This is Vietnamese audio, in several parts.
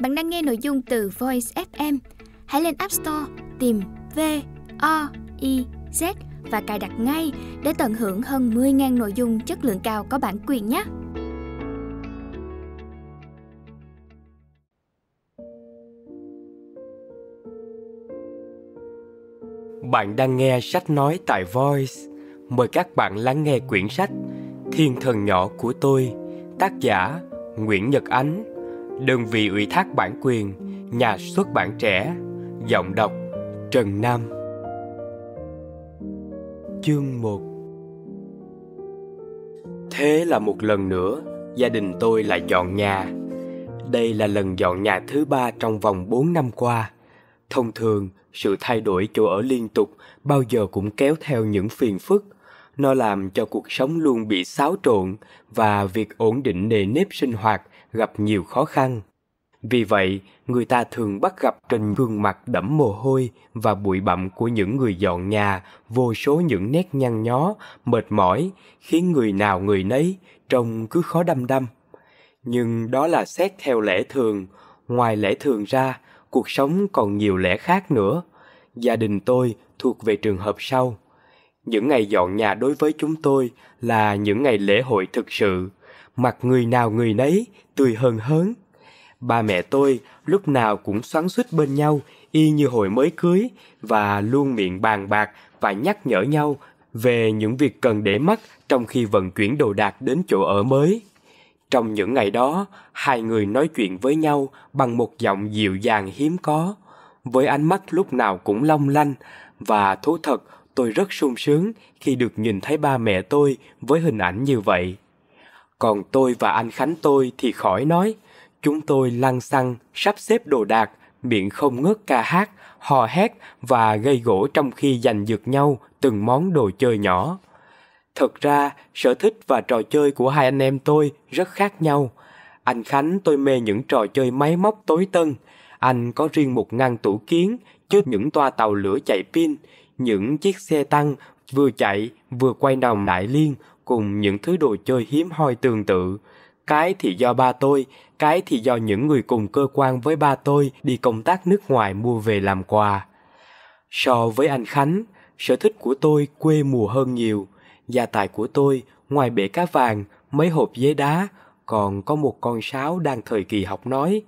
Bạn đang nghe nội dung từ Voice FM. Hãy lên App Store tìm V O I Z và cài đặt ngay để tận hưởng hơn 10.000 nội dung chất lượng cao có bản quyền nhé. Bạn đang nghe sách nói tại Voice. Mời các bạn lắng nghe quyển sách Thiên thần nhỏ của tôi, tác giả Nguyễn Nhật Ánh Đơn vị ủy thác bản quyền, nhà xuất bản trẻ, giọng đọc Trần Nam. Chương 1 Thế là một lần nữa, gia đình tôi lại dọn nhà. Đây là lần dọn nhà thứ ba trong vòng 4 năm qua. Thông thường, sự thay đổi chỗ ở liên tục bao giờ cũng kéo theo những phiền phức. Nó làm cho cuộc sống luôn bị xáo trộn và việc ổn định nề nếp sinh hoạt gặp nhiều khó khăn. Vì vậy, người ta thường bắt gặp trên gương mặt đẫm mồ hôi và bụi bặm của những người dọn nhà vô số những nét nhăn nhó, mệt mỏi, khiến người nào người nấy trông cứ khó đăm đăm. Nhưng đó là xét theo lẽ thường, ngoài lẽ thường ra, cuộc sống còn nhiều lẽ khác nữa. Gia đình tôi thuộc về trường hợp sau. Những ngày dọn nhà đối với chúng tôi là những ngày lễ hội thực sự, mặt người nào người nấy, tươi hơn hớn. Ba mẹ tôi lúc nào cũng xoắn suýt bên nhau, y như hồi mới cưới, và luôn miệng bàn bạc và nhắc nhở nhau về những việc cần để mắt trong khi vận chuyển đồ đạc đến chỗ ở mới. Trong những ngày đó, hai người nói chuyện với nhau bằng một giọng dịu dàng hiếm có, với ánh mắt lúc nào cũng long lanh, và thú thật tôi rất sung sướng khi được nhìn thấy ba mẹ tôi với hình ảnh như vậy còn tôi và anh khánh tôi thì khỏi nói chúng tôi lăn xăng sắp xếp đồ đạc miệng không ngớt ca hát hò hét và gây gỗ trong khi giành giật nhau từng món đồ chơi nhỏ thật ra sở thích và trò chơi của hai anh em tôi rất khác nhau anh khánh tôi mê những trò chơi máy móc tối tân anh có riêng một ngăn tủ kiến chứa những toa tàu lửa chạy pin những chiếc xe tăng vừa chạy vừa quay đồng đại liên cùng những thứ đồ chơi hiếm hoi tương tự. Cái thì do ba tôi, cái thì do những người cùng cơ quan với ba tôi đi công tác nước ngoài mua về làm quà. So với anh Khánh, sở thích của tôi quê mùa hơn nhiều. Gia tài của tôi, ngoài bể cá vàng, mấy hộp giấy đá, còn có một con sáo đang thời kỳ học nói.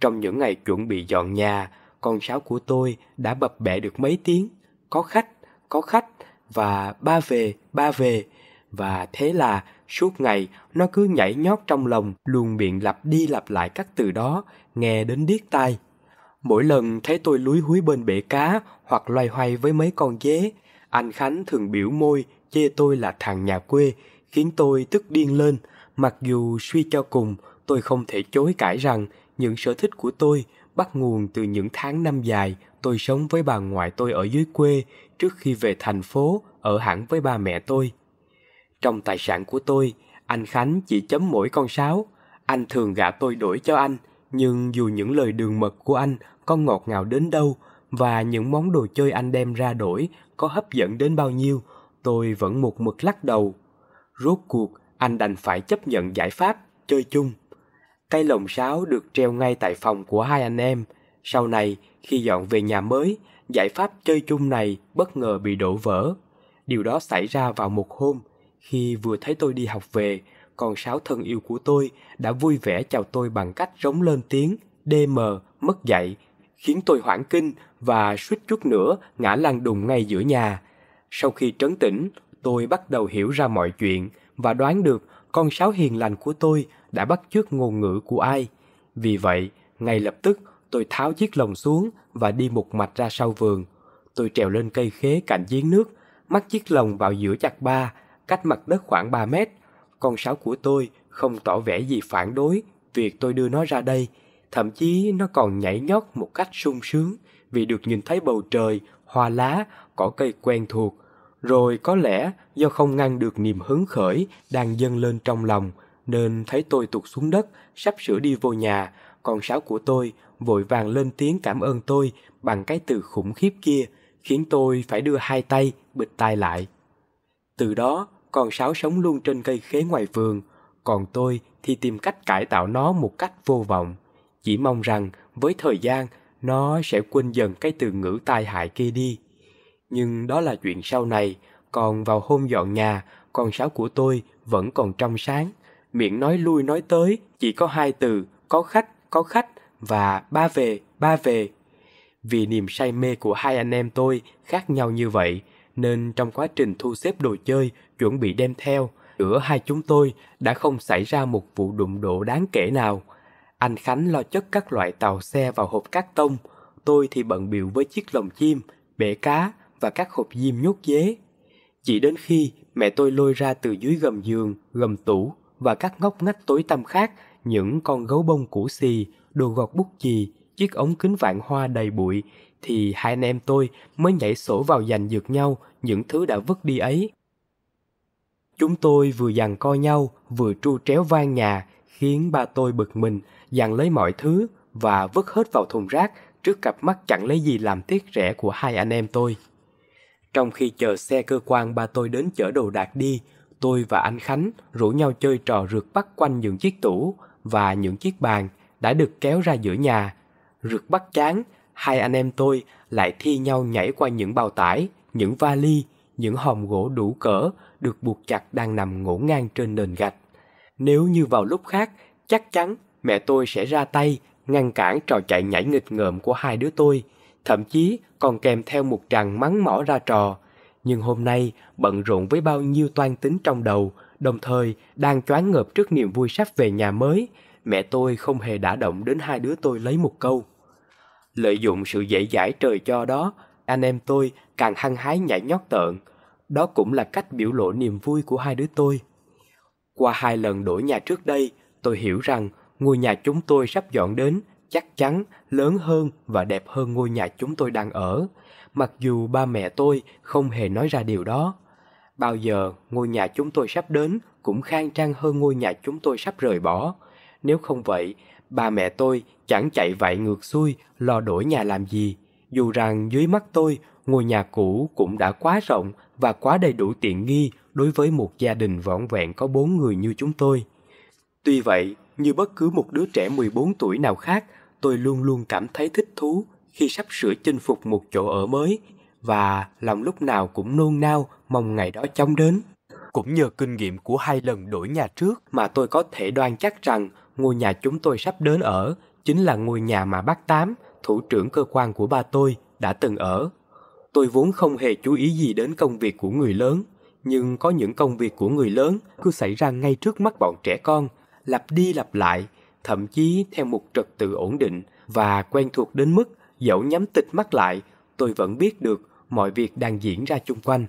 Trong những ngày chuẩn bị dọn nhà, con sáo của tôi đã bập bẹ được mấy tiếng. Có khách, có khách và ba về, ba về và thế là suốt ngày nó cứ nhảy nhót trong lòng luôn miệng lặp đi lặp lại các từ đó nghe đến điếc tai mỗi lần thấy tôi lúi húi bên bể cá hoặc loay hoay với mấy con dế anh khánh thường biểu môi chê tôi là thằng nhà quê khiến tôi tức điên lên mặc dù suy cho cùng tôi không thể chối cãi rằng những sở thích của tôi bắt nguồn từ những tháng năm dài tôi sống với bà ngoại tôi ở dưới quê trước khi về thành phố ở hẳn với ba mẹ tôi trong tài sản của tôi, anh Khánh chỉ chấm mỗi con sáo. Anh thường gạ tôi đổi cho anh, nhưng dù những lời đường mật của anh có ngọt ngào đến đâu và những món đồ chơi anh đem ra đổi có hấp dẫn đến bao nhiêu, tôi vẫn một mực lắc đầu. Rốt cuộc, anh đành phải chấp nhận giải pháp, chơi chung. Cây lồng sáo được treo ngay tại phòng của hai anh em. Sau này, khi dọn về nhà mới, giải pháp chơi chung này bất ngờ bị đổ vỡ. Điều đó xảy ra vào một hôm, khi vừa thấy tôi đi học về, con sáu thân yêu của tôi đã vui vẻ chào tôi bằng cách rống lên tiếng đê mờ, mất dạy, khiến tôi hoảng kinh và suýt chút nữa ngã lăn đùng ngay giữa nhà. Sau khi trấn tĩnh, tôi bắt đầu hiểu ra mọi chuyện và đoán được con sáo hiền lành của tôi đã bắt chước ngôn ngữ của ai. Vì vậy, ngay lập tức tôi tháo chiếc lồng xuống và đi một mạch ra sau vườn. Tôi trèo lên cây khế cạnh giếng nước, mắc chiếc lồng vào giữa chặt ba cách mặt đất khoảng 3 mét. Con sáo của tôi không tỏ vẻ gì phản đối việc tôi đưa nó ra đây, thậm chí nó còn nhảy nhót một cách sung sướng vì được nhìn thấy bầu trời, hoa lá, cỏ cây quen thuộc. Rồi có lẽ do không ngăn được niềm hứng khởi đang dâng lên trong lòng, nên thấy tôi tụt xuống đất, sắp sửa đi vô nhà, con sáo của tôi vội vàng lên tiếng cảm ơn tôi bằng cái từ khủng khiếp kia, khiến tôi phải đưa hai tay bịch tai lại. Từ đó, con sáo sống luôn trên cây khế ngoài vườn, còn tôi thì tìm cách cải tạo nó một cách vô vọng. Chỉ mong rằng với thời gian nó sẽ quên dần cái từ ngữ tai hại kia đi. Nhưng đó là chuyện sau này, còn vào hôm dọn nhà, con sáo của tôi vẫn còn trong sáng. Miệng nói lui nói tới, chỉ có hai từ, có khách, có khách và ba về, ba về. Vì niềm say mê của hai anh em tôi khác nhau như vậy, nên trong quá trình thu xếp đồ chơi, chuẩn bị đem theo, giữa hai chúng tôi đã không xảy ra một vụ đụng độ đáng kể nào. Anh Khánh lo chất các loại tàu xe vào hộp cát tông, tôi thì bận biểu với chiếc lồng chim, bể cá và các hộp diêm nhốt dế. Chỉ đến khi mẹ tôi lôi ra từ dưới gầm giường, gầm tủ và các ngóc ngách tối tăm khác những con gấu bông cũ xì, đồ gọt bút chì, chiếc ống kính vạn hoa đầy bụi, thì hai anh em tôi mới nhảy sổ vào giành giật nhau những thứ đã vứt đi ấy. Chúng tôi vừa giằng co nhau, vừa tru tréo vang nhà, khiến ba tôi bực mình, giằng lấy mọi thứ và vứt hết vào thùng rác trước cặp mắt chẳng lấy gì làm tiếc rẻ của hai anh em tôi. Trong khi chờ xe cơ quan ba tôi đến chở đồ đạc đi, tôi và anh Khánh rủ nhau chơi trò rượt bắt quanh những chiếc tủ và những chiếc bàn đã được kéo ra giữa nhà. Rượt bắt chán, hai anh em tôi lại thi nhau nhảy qua những bao tải, những vali, những hòm gỗ đủ cỡ được buộc chặt đang nằm ngổn ngang trên nền gạch. Nếu như vào lúc khác, chắc chắn mẹ tôi sẽ ra tay ngăn cản trò chạy nhảy nghịch ngợm của hai đứa tôi, thậm chí còn kèm theo một tràng mắng mỏ ra trò. Nhưng hôm nay, bận rộn với bao nhiêu toan tính trong đầu, đồng thời đang choáng ngợp trước niềm vui sắp về nhà mới, mẹ tôi không hề đả động đến hai đứa tôi lấy một câu. Lợi dụng sự dễ dãi trời cho đó, anh em tôi càng hăng hái nhảy nhót tợn. Đó cũng là cách biểu lộ niềm vui của hai đứa tôi. Qua hai lần đổi nhà trước đây, tôi hiểu rằng ngôi nhà chúng tôi sắp dọn đến chắc chắn lớn hơn và đẹp hơn ngôi nhà chúng tôi đang ở, mặc dù ba mẹ tôi không hề nói ra điều đó. Bao giờ ngôi nhà chúng tôi sắp đến cũng khang trang hơn ngôi nhà chúng tôi sắp rời bỏ. Nếu không vậy, ba mẹ tôi chẳng chạy vậy ngược xuôi lo đổi nhà làm gì, dù rằng dưới mắt tôi, ngôi nhà cũ cũng đã quá rộng và quá đầy đủ tiện nghi đối với một gia đình vỏn vẹn có bốn người như chúng tôi. Tuy vậy, như bất cứ một đứa trẻ 14 tuổi nào khác, tôi luôn luôn cảm thấy thích thú khi sắp sửa chinh phục một chỗ ở mới và lòng lúc nào cũng nôn nao mong ngày đó chóng đến. Cũng nhờ kinh nghiệm của hai lần đổi nhà trước mà tôi có thể đoan chắc rằng ngôi nhà chúng tôi sắp đến ở chính là ngôi nhà mà bác Tám, thủ trưởng cơ quan của ba tôi, đã từng ở. Tôi vốn không hề chú ý gì đến công việc của người lớn, nhưng có những công việc của người lớn cứ xảy ra ngay trước mắt bọn trẻ con, lặp đi lặp lại, thậm chí theo một trật tự ổn định và quen thuộc đến mức dẫu nhắm tịch mắt lại, tôi vẫn biết được mọi việc đang diễn ra chung quanh.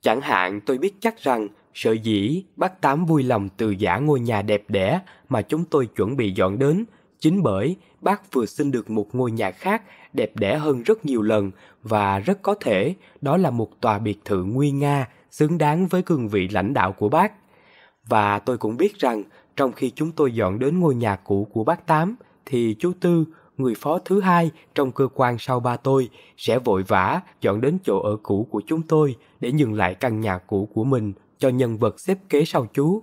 Chẳng hạn tôi biết chắc rằng sợ dĩ bác Tám vui lòng từ giả ngôi nhà đẹp đẽ mà chúng tôi chuẩn bị dọn đến chính bởi bác vừa xin được một ngôi nhà khác đẹp đẽ hơn rất nhiều lần và rất có thể đó là một tòa biệt thự nguy nga xứng đáng với cương vị lãnh đạo của bác. Và tôi cũng biết rằng trong khi chúng tôi dọn đến ngôi nhà cũ của bác Tám thì chú Tư, người phó thứ hai trong cơ quan sau ba tôi sẽ vội vã dọn đến chỗ ở cũ của chúng tôi để nhường lại căn nhà cũ của mình cho nhân vật xếp kế sau chú.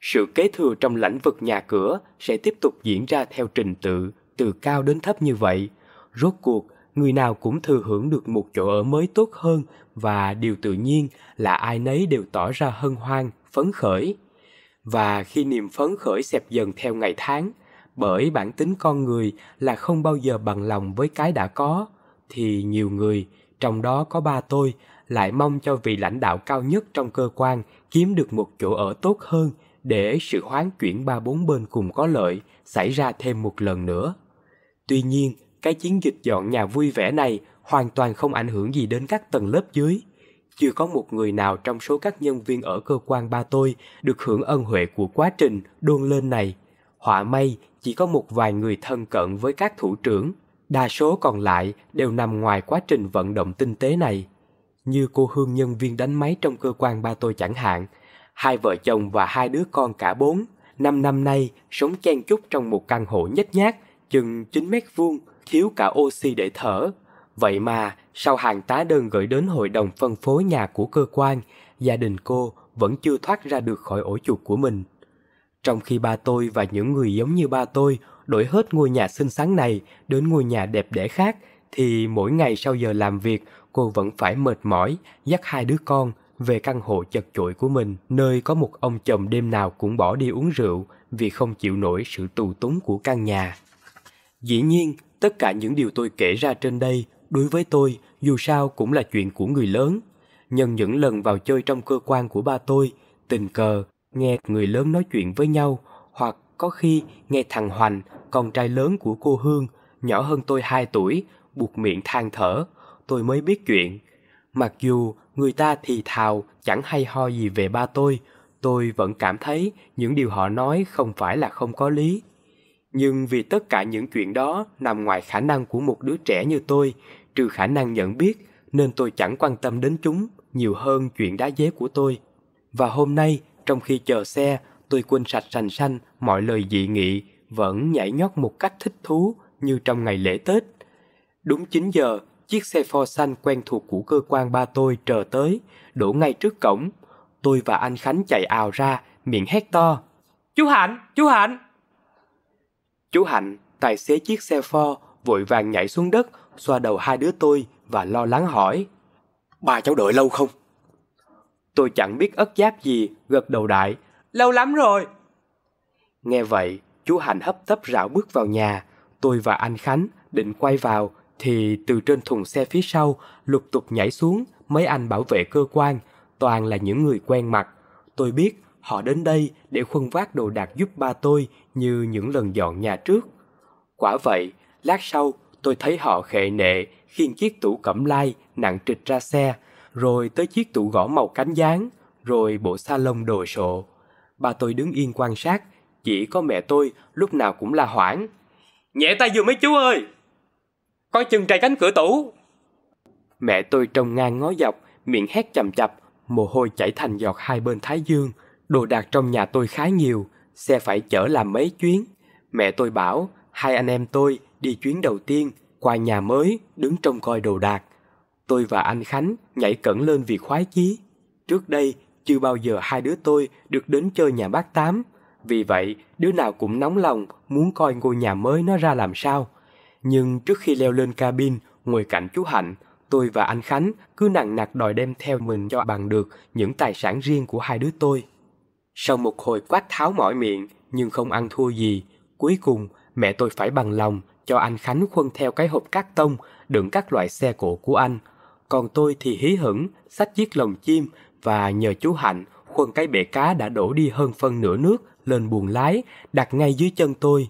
Sự kế thừa trong lãnh vực nhà cửa sẽ tiếp tục diễn ra theo trình tự từ cao đến thấp như vậy. Rốt cuộc, người nào cũng thừa hưởng được một chỗ ở mới tốt hơn và điều tự nhiên là ai nấy đều tỏ ra hân hoan, phấn khởi. Và khi niềm phấn khởi xẹp dần theo ngày tháng, bởi bản tính con người là không bao giờ bằng lòng với cái đã có, thì nhiều người, trong đó có ba tôi, lại mong cho vị lãnh đạo cao nhất trong cơ quan kiếm được một chỗ ở tốt hơn để sự hoán chuyển ba bốn bên cùng có lợi xảy ra thêm một lần nữa. Tuy nhiên, cái chiến dịch dọn nhà vui vẻ này hoàn toàn không ảnh hưởng gì đến các tầng lớp dưới. Chưa có một người nào trong số các nhân viên ở cơ quan ba tôi được hưởng ân huệ của quá trình đôn lên này. Họa may chỉ có một vài người thân cận với các thủ trưởng, đa số còn lại đều nằm ngoài quá trình vận động tinh tế này như cô Hương nhân viên đánh máy trong cơ quan ba tôi chẳng hạn. Hai vợ chồng và hai đứa con cả bốn, năm năm nay sống chen chúc trong một căn hộ nhếch nhác, chừng 9 mét vuông, thiếu cả oxy để thở. Vậy mà, sau hàng tá đơn gửi đến hội đồng phân phối nhà của cơ quan, gia đình cô vẫn chưa thoát ra được khỏi ổ chuột của mình. Trong khi ba tôi và những người giống như ba tôi đổi hết ngôi nhà xinh xắn này đến ngôi nhà đẹp đẽ khác thì mỗi ngày sau giờ làm việc cô vẫn phải mệt mỏi dắt hai đứa con về căn hộ chật chội của mình nơi có một ông chồng đêm nào cũng bỏ đi uống rượu vì không chịu nổi sự tù túng của căn nhà. Dĩ nhiên, tất cả những điều tôi kể ra trên đây đối với tôi dù sao cũng là chuyện của người lớn. Nhân những lần vào chơi trong cơ quan của ba tôi, tình cờ nghe người lớn nói chuyện với nhau hoặc có khi nghe thằng Hoành, con trai lớn của cô Hương, nhỏ hơn tôi 2 tuổi, buộc miệng than thở, tôi mới biết chuyện. Mặc dù người ta thì thào chẳng hay ho gì về ba tôi, tôi vẫn cảm thấy những điều họ nói không phải là không có lý. Nhưng vì tất cả những chuyện đó nằm ngoài khả năng của một đứa trẻ như tôi, trừ khả năng nhận biết, nên tôi chẳng quan tâm đến chúng nhiều hơn chuyện đá dế của tôi. Và hôm nay, trong khi chờ xe, tôi quên sạch sành xanh mọi lời dị nghị, vẫn nhảy nhót một cách thích thú như trong ngày lễ Tết. Đúng 9 giờ, chiếc xe pho xanh quen thuộc của cơ quan ba tôi chờ tới, đổ ngay trước cổng. Tôi và anh Khánh chạy ào ra, miệng hét to. Chú Hạnh! Chú Hạnh! Chú Hạnh, tài xế chiếc xe pho, vội vàng nhảy xuống đất, xoa đầu hai đứa tôi và lo lắng hỏi. Bà cháu đợi lâu không? Tôi chẳng biết ất giáp gì, gật đầu đại. Lâu lắm rồi! Nghe vậy, chú Hạnh hấp tấp rảo bước vào nhà. Tôi và anh Khánh định quay vào thì từ trên thùng xe phía sau lục tục nhảy xuống mấy anh bảo vệ cơ quan, toàn là những người quen mặt. Tôi biết họ đến đây để khuân vác đồ đạc giúp ba tôi như những lần dọn nhà trước. Quả vậy, lát sau tôi thấy họ khệ nệ khiêng chiếc tủ cẩm lai nặng trịch ra xe, rồi tới chiếc tủ gõ màu cánh dáng, rồi bộ sa lông đồ sộ. Ba tôi đứng yên quan sát, chỉ có mẹ tôi lúc nào cũng la hoảng. Nhẹ tay vừa mấy chú ơi! coi chừng trái cánh cửa tủ. Mẹ tôi trông ngang ngó dọc, miệng hét chầm chập, mồ hôi chảy thành giọt hai bên thái dương. Đồ đạc trong nhà tôi khá nhiều, xe phải chở làm mấy chuyến. Mẹ tôi bảo hai anh em tôi đi chuyến đầu tiên qua nhà mới đứng trông coi đồ đạc. Tôi và anh Khánh nhảy cẩn lên vì khoái chí. Trước đây chưa bao giờ hai đứa tôi được đến chơi nhà bác Tám. Vì vậy, đứa nào cũng nóng lòng muốn coi ngôi nhà mới nó ra làm sao. Nhưng trước khi leo lên cabin, ngồi cạnh chú Hạnh, tôi và anh Khánh cứ nặng nặc đòi đem theo mình cho bằng được những tài sản riêng của hai đứa tôi. Sau một hồi quát tháo mỏi miệng nhưng không ăn thua gì, cuối cùng mẹ tôi phải bằng lòng cho anh Khánh khuân theo cái hộp cát tông đựng các loại xe cộ của anh. Còn tôi thì hí hửng, sách chiếc lồng chim và nhờ chú Hạnh khuân cái bể cá đã đổ đi hơn phân nửa nước lên buồng lái, đặt ngay dưới chân tôi.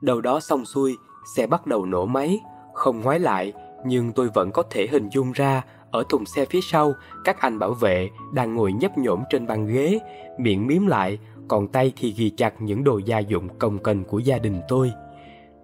Đầu đó xong xuôi, xe bắt đầu nổ máy, không ngoái lại, nhưng tôi vẫn có thể hình dung ra ở thùng xe phía sau, các anh bảo vệ đang ngồi nhấp nhổm trên băng ghế, miệng miếm lại, còn tay thì ghi chặt những đồ gia dụng công cần của gia đình tôi.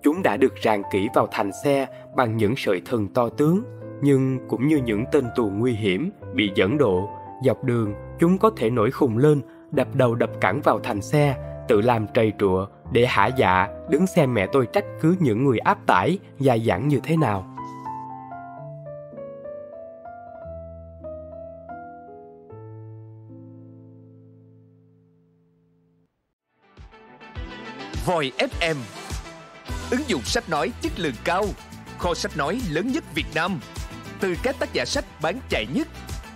Chúng đã được ràng kỹ vào thành xe bằng những sợi thừng to tướng, nhưng cũng như những tên tù nguy hiểm bị dẫn độ, dọc đường chúng có thể nổi khùng lên, đập đầu đập cẳng vào thành xe, tự làm trầy trụa để hả dạ đứng xem mẹ tôi trách cứ những người áp tải dài dẳng như thế nào Voi FM Ứng dụng sách nói chất lượng cao Kho sách nói lớn nhất Việt Nam Từ các tác giả sách bán chạy nhất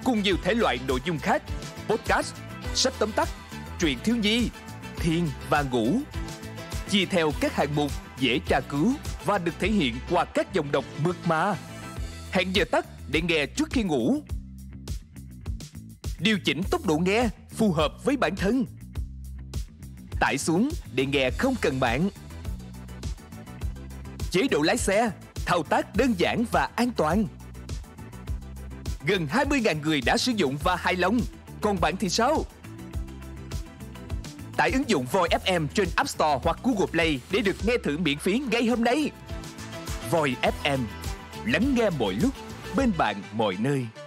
Cùng nhiều thể loại nội dung khác Podcast, sách tóm tắt, truyện thiếu nhi thiền và ngủ. Chia theo các hạng mục dễ tra cứu và được thể hiện qua các dòng đọc mượt mà. Hẹn giờ tắt để nghe trước khi ngủ. Điều chỉnh tốc độ nghe phù hợp với bản thân. Tải xuống để nghe không cần mạng. Chế độ lái xe, thao tác đơn giản và an toàn. Gần 20.000 người đã sử dụng và hài lòng. Còn bạn thì sao? Tải ứng dụng Voi FM trên App Store hoặc Google Play để được nghe thử miễn phí ngay hôm nay. Voi FM, lắng nghe mọi lúc, bên bạn mọi nơi.